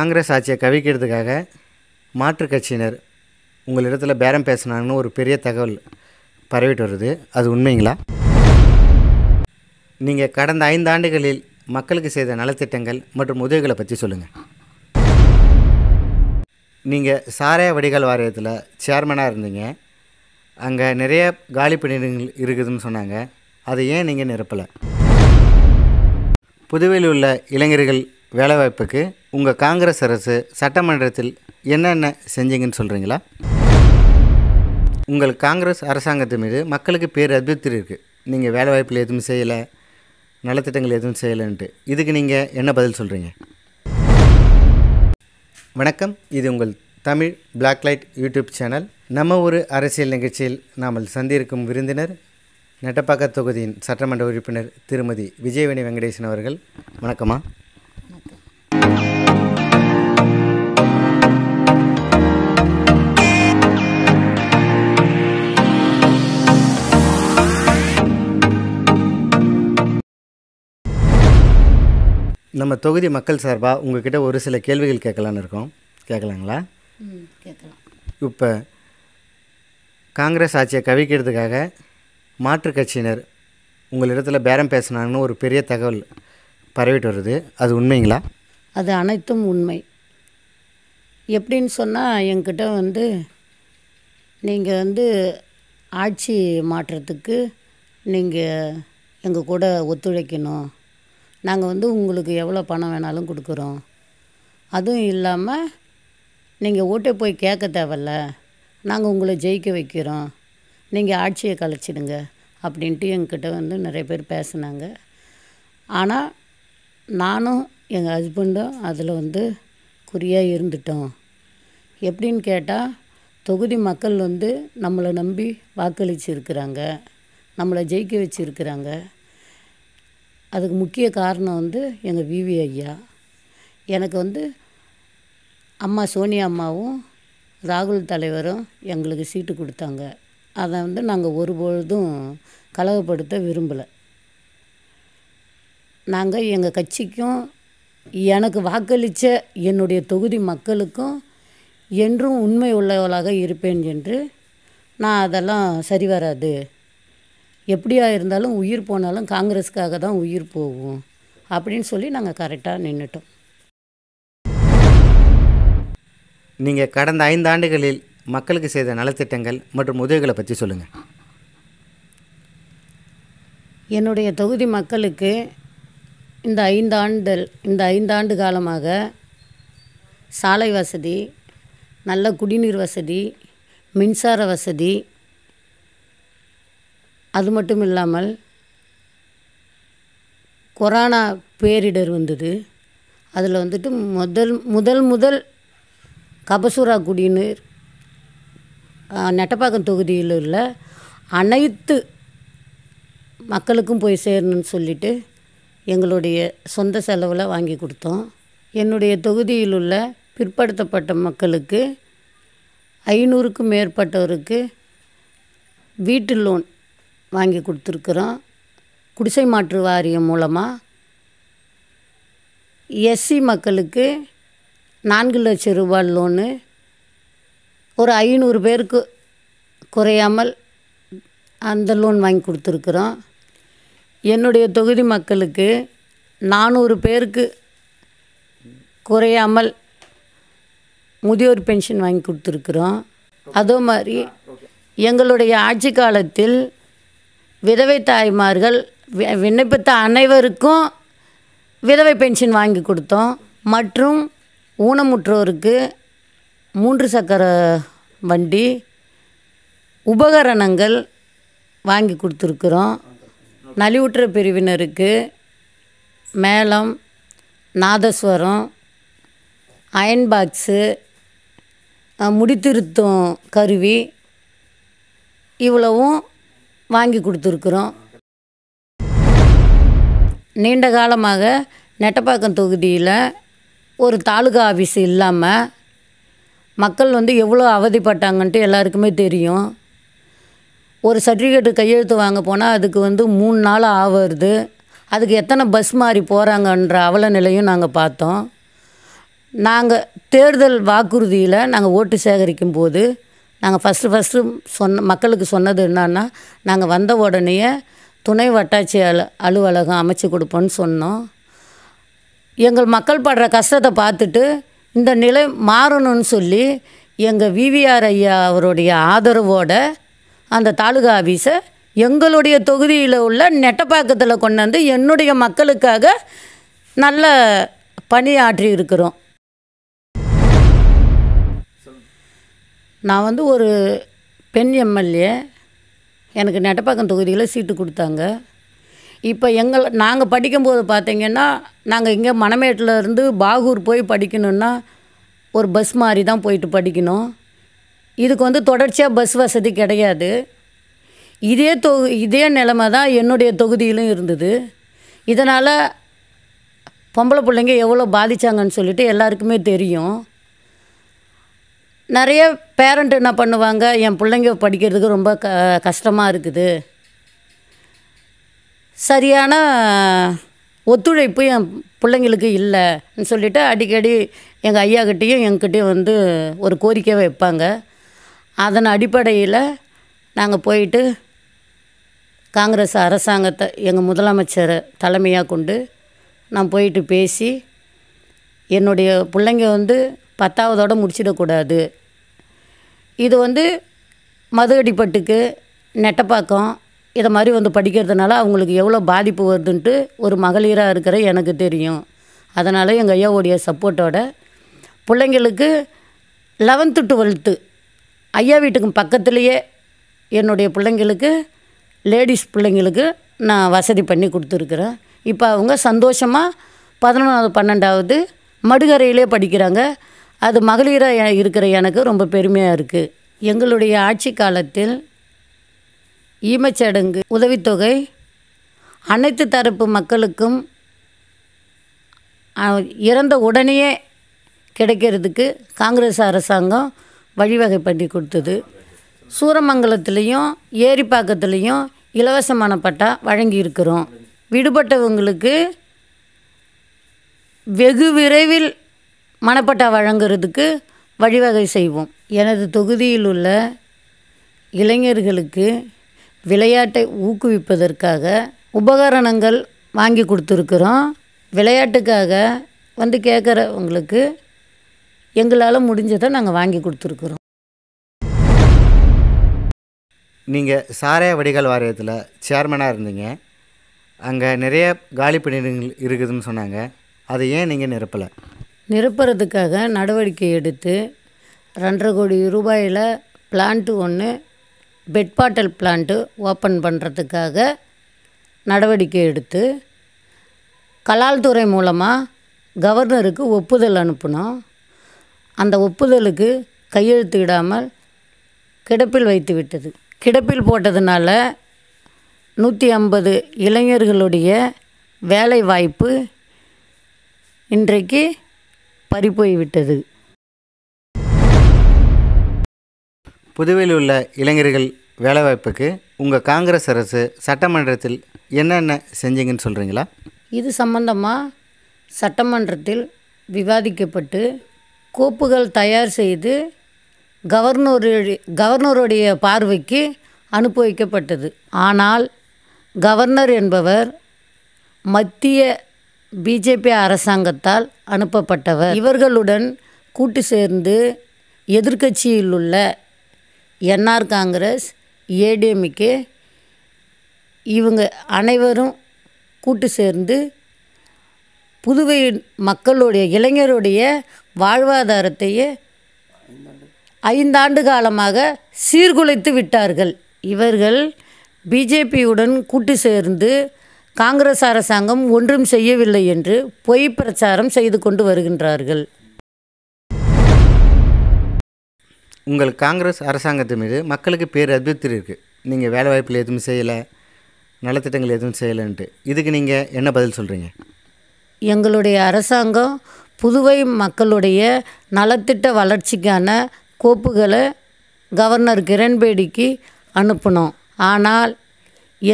காங்கிரஸ் ஆட்சியை கவிக்கிறதுக்காக மாற்றுக் கட்சியினர் உங்களிடத்தில் பேரம் பேசினாங்கன்னு ஒரு பெரிய தகவல் பரவிட்டு வருது அது உண்மைங்களா நீங்கள் கடந்த ஐந்தாண்டுகளில் மக்களுக்கு செய்த நலத்திட்டங்கள் மற்றும் உதவிகளை பற்றி சொல்லுங்கள் நீங்கள் சாராய வடிகால் வாரியத்தில் சேர்மனாக இருந்தீங்க அங்கே நிறைய காலி பணியிடங்கள் இருக்குதுன்னு சொன்னாங்க அதை ஏன் நீங்கள் நிரப்பலை புதுவையில் உள்ள இளைஞர்கள் வேலைவாய்ப்புக்கு உங்கள் காங்கிரஸ் அரசு சட்டமன்றத்தில் என்னென்ன செஞ்சீங்கன்னு சொல்கிறீங்களா உங்கள் காங்கிரஸ் அரசாங்கத்து மீது மக்களுக்கு பேர் அதிருப்தி இருக்குது நீங்கள் வேலைவாய்ப்பில் எதுவும் செய்யலை நலத்திட்டங்கள் எதுவும் செய்யலைன்ட்டு இதுக்கு நீங்கள் என்ன பதில் சொல்கிறீங்க வணக்கம் இது உங்கள் Tamil black light YouTube channel நம்ம ஒரு அரசியல் நிகழ்ச்சியில் நாம் சந்தியிருக்கும் விருந்தினர் நெட்டப்பாக்க தொகுதியின் சட்டமன்ற உறுப்பினர் திருமதி விஜயவேணி வெங்கடேசன் அவர்கள் வணக்கமா நம்ம தொகுதி மக்கள் சார்பாக உங்ககிட்ட ஒரு சில கேள்விகள் கேட்கலான்னு இருக்கோம் கேட்கலாங்களா கேட்கலாம் இப்போ காங்கிரஸ் ஆட்சியை கவிக்கிறதுக்காக மாற்றுக் கட்சியினர் உங்களிடத்தில் பேரம் பேசினாங்கன்னு ஒரு பெரிய தகவல் பரவிட்டு வருது அது உண்மைங்களா அது அனைத்தும் உண்மை எப்படின்னு சொன்னால் என்கிட்ட வந்து நீங்கள் வந்து ஆட்சி மாற்றத்துக்கு நீங்கள் எங்கள் கூட ஒத்துழைக்கணும் நாங்கள் வந்து உங்களுக்கு எவ்வளோ பணம் வேணாலும் கொடுக்குறோம் அதுவும் இல்லாமல் நீங்கள் ஓட்டே போய் கேட்க தேவையில்ல நாங்கள் உங்களை ஜெயிக்க வைக்கிறோம் நீங்கள் ஆட்சியை கலைச்சிடுங்க அப்படின்ட்டு எங்கிட்ட வந்து நிறைய பேர் பேசினாங்க ஆனால் நானும் எங்கள் ஹஸ்பண்டும் அதில் வந்து குறியாக இருந்துட்டோம் எப்படின்னு கேட்டால் தொகுதி மக்கள் வந்து நம்மளை நம்பி வாக்களிச்சிருக்கிறாங்க நம்மளை ஜெயிக்க வச்சுருக்கிறாங்க அதுக்கு முக்கிய காரணம் வந்து எங்கள் விவி ஐயா எனக்கு வந்து அம்மா சோனியா அம்மாவும் ராகுல் தலைவரும் எங்களுக்கு சீட்டு கொடுத்தாங்க அதை வந்து நாங்கள் ஒருபொழுதும் கலகப்படுத்த விரும்பலை நாங்கள் எங்கள் கட்சிக்கும் எனக்கு வாக்களித்த என்னுடைய தொகுதி மக்களுக்கும் என்றும் உண்மை உள்ளவளாக இருப்பேன் என்று நான் அதெல்லாம் சரி வராது எப்படியா இருந்தாலும் உயிர் போனாலும் காங்கிரஸுக்காக தான் உயிர் போவோம் அப்படின்னு சொல்லி நாங்கள் கரெக்டாக நின்றுட்டோம் நீங்கள் கடந்த ஐந்து ஆண்டுகளில் மக்களுக்கு செய்த நலத்திட்டங்கள் மற்றும் உதவிகளை பற்றி சொல்லுங்கள் என்னுடைய தொகுதி மக்களுக்கு இந்த ஐந்தாண்டு இந்த ஐந்தாண்டு காலமாக சாலை வசதி நல்ல குடிநீர் வசதி மின்சார வசதி அது மட்டும் இல்லாமல் கொரோனா பேரிடர் வந்தது அதில் வந்துட்டு முதல் முதல் முதல் கபசூரா குடிநீர் நெட்டப்பாக்கம் தொகுதியில் உள்ள அனைத்து மக்களுக்கும் போய் சேரணும்னு சொல்லிவிட்டு எங்களுடைய சொந்த செலவில் வாங்கி கொடுத்தோம் என்னுடைய தொகுதியில் உள்ள பிற்படுத்தப்பட்ட மக்களுக்கு ஐநூறுக்கும் மேற்பட்டவருக்கு வீட்டு லோன் வாங்கி கொடுத்துருக்குறோம் குடிசை மாற்று வாரியம் மூலமாக எஸ்சி மக்களுக்கு நான்கு லட்சம் ரூபாய் லோனு ஒரு ஐநூறு பேருக்கு குறையாமல் அந்த லோன் வாங்கி கொடுத்துருக்குறோம் என்னுடைய தொகுதி மக்களுக்கு நானூறு பேருக்கு குறையாமல் முதியோர் பென்ஷன் வாங்கி கொடுத்துருக்குறோம் அதே மாதிரி எங்களுடைய ஆட்சி காலத்தில் விதவை தாய்மார்கள் விண்ணப்பித்த அனைவருக்கும் விதவை பென்ஷன் வாங்கி கொடுத்தோம் மற்றும் ஊனமுற்றோருக்கு மூன்று சக்கர வண்டி உபகரணங்கள் வாங்கி கொடுத்துருக்குறோம் நலிவுற்ற பிரிவினருக்கு மேளம் நாதஸ்வரம் அயன் பாக்ஸு முடித்திருத்தும் கருவி இவ்வளவும் வாங்கி கொடுத்துருக்குறோம் நீண்ட காலமாக நெட்டப்பாக்கம் தொகுதியில் ஒரு தாலுகா ஆஃபீஸ் இல்லாமல் மக்கள் வந்து எவ்வளோ அவதிப்பட்டாங்கன்ட்டு எல்லாருக்குமே தெரியும் ஒரு சர்டிஃபிகேட்டு கையெழுத்து வாங்க போனால் அதுக்கு வந்து மூணு நாள் ஆவருது அதுக்கு எத்தனை பஸ் மாறி போகிறாங்கன்ற அவல நிலையும் நாங்கள் பார்த்தோம் நாங்கள் தேர்தல் வாக்குறுதியில் நாங்கள் ஓட்டு சேகரிக்கும் போது நாங்கள் ஃபஸ்ட்டு ஃபஸ்ட்டு சொன்ன மக்களுக்கு சொன்னது என்னான்னா நாங்கள் வந்த உடனேயே துணை வட்டாட்சி அலு அலுவலகம் அமைச்சு கொடுப்போன்னு சொன்னோம் எங்கள் மக்கள் படுற கஷ்டத்தை பார்த்துட்டு இந்த நிலை மாறணும்னு சொல்லி எங்கள் விவிஆர் ஐயா அவருடைய ஆதரவோட அந்த தாலுகா ஆஃபீஸை எங்களுடைய தொகுதியில் உள்ள நெட்டப்பாக்கத்தில் கொண்டு வந்து என்னுடைய மக்களுக்காக நல்ல பணியாற்றி இருக்கிறோம் நான் வந்து ஒரு பெண் எம்எல்ஏ எனக்கு நெட்டப்பாக்கம் தொகுதியில் சீட்டு கொடுத்தாங்க இப்போ எங்களை நாங்கள் படிக்கும்போது பார்த்திங்கன்னா நாங்கள் இங்கே மணமேட்டில் இருந்து பாகூர் போய் படிக்கணுன்னா ஒரு பஸ் மாதிரி தான் போயிட்டு படிக்கணும் இதுக்கு வந்து தொடர்ச்சியாக பஸ் வசதி கிடையாது இதே தொகு இதே நிலமை தான் என்னுடைய தொகுதியிலும் இருந்தது இதனால் பொம்பளை பிள்ளைங்க எவ்வளோ பாதித்தாங்கன்னு சொல்லிட்டு எல்லாருக்குமே தெரியும் நிறைய பேரண்ட் என்ன பண்ணுவாங்க என் பிள்ளைங்க படிக்கிறதுக்கு ரொம்ப க கஷ்டமாக இருக்குது சரியான ஒத்துழைப்பு என் பிள்ளைங்களுக்கு இல்லைன்னு சொல்லிவிட்டு அடிக்கடி எங்கள் ஐயாக்கிட்டேயும் எங்கிட்டையும் வந்து ஒரு கோரிக்கை வைப்பாங்க அதன் அடிப்படையில் நாங்கள் போயிட்டு காங்கிரஸ் அரசாங்கத்தை எங்கள் முதலமைச்சரை தலைமையாக கொண்டு நான் போயிட்டு பேசி என்னுடைய பிள்ளைங்க வந்து பத்தாவதோடு முடிச்சிடக்கூடாது இது வந்து மது அடிப்பட்டுக்கு நெட்டப்பாக்கம் இதை மாதிரி வந்து படிக்கிறதுனால அவங்களுக்கு எவ்வளோ பாதிப்பு வருதுன்ட்டு ஒரு மகளிராக இருக்கிற எனக்கு தெரியும் அதனால் எங்கள் ஐயாவுடைய சப்போர்ட்டோட பிள்ளைங்களுக்கு லெவன்த்து டுவெல்த்து ஐயா வீட்டுக்கு பக்கத்துலேயே என்னுடைய பிள்ளைங்களுக்கு லேடிஸ் பிள்ளைங்களுக்கு நான் வசதி பண்ணி கொடுத்துருக்குறேன் இப்போ அவங்க சந்தோஷமாக பதினொன்றாவது பன்னெண்டாவது மடுகரையிலே படிக்கிறாங்க அது மகளிராக இருக்கிற எனக்கு ரொம்ப பெருமையாக இருக்குது எங்களுடைய ஆட்சி காலத்தில் ஈமச்சடங்கு உதவித்தொகை அனைத்து தரப்பு மக்களுக்கும் இறந்த உடனேயே கிடைக்கிறதுக்கு காங்கிரஸ் அரசாங்கம் வழிவகை பண்ணி கொடுத்தது சூரமங்கலத்துலேயும் ஏரிப்பாக்கத்துலேயும் இலவசமான பட்டா வழங்கியிருக்கிறோம் விடுபட்டவங்களுக்கு வெகு விரைவில் மனப்பட்டா வழங்குறதுக்கு வழிவகை செய்வோம் எனது தொகுதியில் உள்ள இளைஞர்களுக்கு விளையாட்டை ஊக்குவிப்பதற்காக உபகரணங்கள் வாங்கி கொடுத்துருக்குறோம் விளையாட்டுக்காக வந்து கேட்குறவங்களுக்கு எங்களால் முடிஞ்சதை நாங்கள் வாங்கி கொடுத்துருக்குறோம் நீங்கள் சாராய வடிகால் வாரியத்தில் சேர்மனாக இருந்தீங்க அங்கே நிறைய காலி பணியிடங்கள் இருக்குதுன்னு சொன்னாங்க அதை ஏன் நீங்கள் நிரப்பலை நிரப்புறதுக்காக நடவடிக்கை எடுத்து ரெண்டரை கோடி ரூபாயில் பிளான்ட்டு ஒன்று பெட் பாட்டல் பிளான்ட்டு ஓப்பன் பண்ணுறதுக்காக நடவடிக்கை எடுத்து கலால்துறை மூலமாக கவர்னருக்கு ஒப்புதல் அனுப்பினோம் அந்த ஒப்புதலுக்கு கையெழுத்திடாமல் கிடப்பில் வைத்து விட்டது கிடப்பில் போட்டதுனால நூற்றி ஐம்பது இளைஞர்களுடைய வேலை வாய்ப்பு இன்றைக்கு பறிப்போய்விட்டது புதுவையில் உள்ள இளைஞர்கள் வேலைவாய்ப்புக்கு உங்கள் காங்கிரஸ் அரசு சட்டமன்றத்தில் என்னென்ன செஞ்சீங்கன்னு சொல்கிறீங்களா இது சம்பந்தமாக சட்டமன்றத்தில் விவாதிக்கப்பட்டு கோப்புகள் தயார் செய்து கவர்னருடைய கவர்னருடைய பார்வைக்கு அனுப்பி வைக்கப்பட்டது ஆனால் கவர்னர் என்பவர் மத்திய பிஜேபி அரசாங்கத்தால் அனுப்பப்பட்டவர் இவர்களுடன் கூட்டு சேர்ந்து எதிர்கட்சியில் உள்ள என்ஆர் காங்கிரஸ் ஏடிஎம்கே இவங்க அனைவரும் கூட்டு சேர்ந்து புதுவை மக்களுடைய இளைஞருடைய வாழ்வாதாரத்தையே ஐந்தாண்டு காலமாக சீர்குலைத்து விட்டார்கள் இவர்கள் பிஜேபியுடன் கூட்டு சேர்ந்து காங்கிரஸ் அரசாங்கம் ஒன்றும் செய்யவில்லை என்று பொய் பிரச்சாரம் செய்து கொண்டு வருகின்றார்கள் உங்கள் காங்கிரஸ் அரசாங்கத்து மீது மக்களுக்கு பேர் அதிருப்தி இருக்குது நீங்கள் வேலைவாய்ப்பில் எதுவும் செய்யலை நலத்திட்டங்கள் எதுவும் செய்யலைன்ட்டு இதுக்கு நீங்கள் என்ன பதில் சொல்கிறீங்க எங்களுடைய அரசாங்கம் புதுவை மக்களுடைய நலத்திட்ட வளர்ச்சிக்கான கோப்புகளை கவர்னர் கிரண்பேடிக்கு அனுப்பினோம் ஆனால்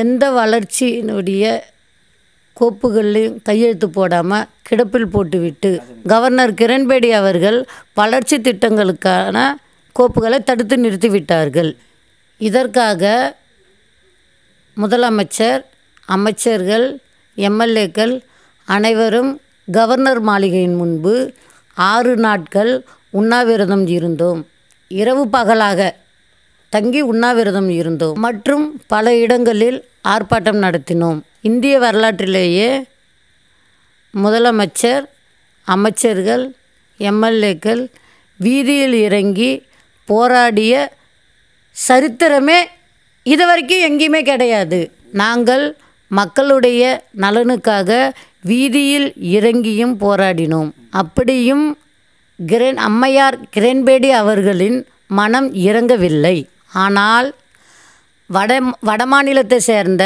எந்த வளர்ச்சியினுடைய கோப்புகளில் கையெழுத்து போடாமல் கிடப்பில் போட்டுவிட்டு கவர்னர் கிரண்பேடி அவர்கள் வளர்ச்சி திட்டங்களுக்கான கோப்புகளை தடுத்து நிறுத்திவிட்டார்கள் இதற்காக முதலமைச்சர் அமைச்சர்கள் எம்எல்ஏக்கள் அனைவரும் கவர்னர் மாளிகையின் முன்பு ஆறு நாட்கள் உண்ணாவிரதம் இருந்தோம் இரவு பகலாக தங்கி உண்ணாவிரதம் இருந்தோம் மற்றும் பல இடங்களில் ஆர்ப்பாட்டம் நடத்தினோம் இந்திய வரலாற்றிலேயே முதலமைச்சர் அமைச்சர்கள் எம்எல்ஏக்கள் வீதியில் இறங்கி போராடிய சரித்திரமே இது வரைக்கும் எங்கேயுமே கிடையாது நாங்கள் மக்களுடைய நலனுக்காக வீதியில் இறங்கியும் போராடினோம் அப்படியும் கிரண் அம்மையார் கிரண்பேடி அவர்களின் மனம் இறங்கவில்லை ஆனால் வட வடமாநிலத்தை சேர்ந்த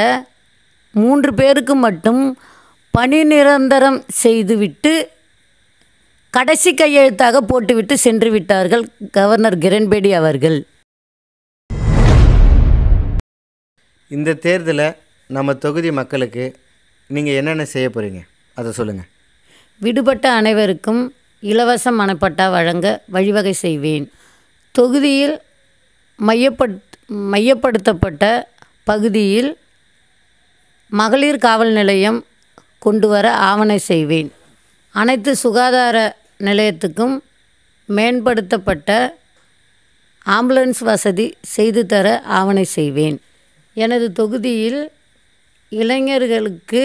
மூன்று பேருக்கு மட்டும் பணி நிரந்தரம் செய்துவிட்டு கடைசி கையெழுத்தாக போட்டுவிட்டு சென்று விட்டார்கள் கவர்னர் கிரண்பேடி அவர்கள் இந்த தேர்தலில் நம்ம தொகுதி மக்களுக்கு நீங்கள் என்னென்ன செய்ய போகிறீங்க அதை சொல்லுங்கள் விடுபட்ட அனைவருக்கும் இலவச மனப்பட்டா வழங்க வழிவகை செய்வேன் தொகுதியில் மையப்பட் மையப்படுத்தப்பட்ட பகுதியில் மகளிர் காவல் நிலையம் கொண்டு வர ஆவணை செய்வேன் அனைத்து சுகாதார நிலையத்துக்கும் மேம்படுத்தப்பட்ட ஆம்புலன்ஸ் வசதி செய்து தர ஆவணை செய்வேன் எனது தொகுதியில் இளைஞர்களுக்கு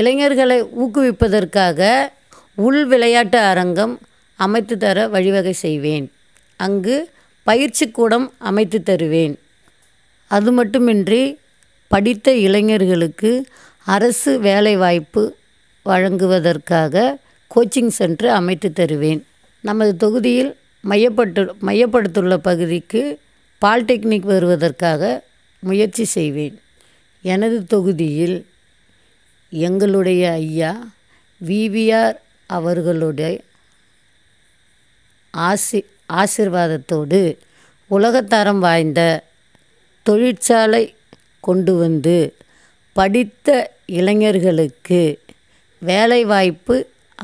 இளைஞர்களை ஊக்குவிப்பதற்காக உள் விளையாட்டு அரங்கம் அமைத்து தர வழிவகை செய்வேன் அங்கு பயிற்சி கூடம் அமைத்து தருவேன் அது மட்டுமின்றி படித்த இளைஞர்களுக்கு அரசு வேலைவாய்ப்பு வழங்குவதற்காக கோச்சிங் சென்டர் அமைத்து தருவேன் நமது தொகுதியில் மையப்பட்டு மையப்படுத்துள்ள பகுதிக்கு பால்டெக்னிக் வருவதற்காக முயற்சி செய்வேன் எனது தொகுதியில் எங்களுடைய ஐயா விவிஆர் அவர்களுடைய ஆசி ஆசிர்வாதத்தோடு உலகத்தரம் வாய்ந்த தொழிற்சாலை கொண்டு வந்து படித்த இளைஞர்களுக்கு வேலைவாய்ப்பு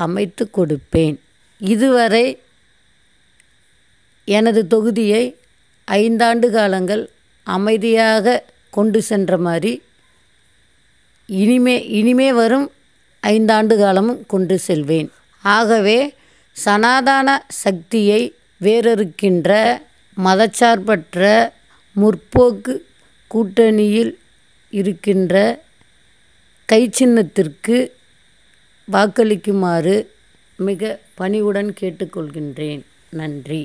அமைத்து கொடுப்பேன் இதுவரை எனது தொகுதியை ஐந்தாண்டு காலங்கள் அமைதியாக கொண்டு சென்ற மாதிரி இனிமே இனிமே வரும் ஐந்தாண்டு காலமும் கொண்டு செல்வேன் ஆகவே சனாதன சக்தியை வேரறுக்கின்ற மதச்சார்பற்ற முற்போக்கு கூட்டணியில் இருக்கின்ற கைச்சின்னத்திற்கு வாக்களிக்குமாறு மிக பணிவுடன் கேட்டுக்கொள்கின்றேன் நன்றி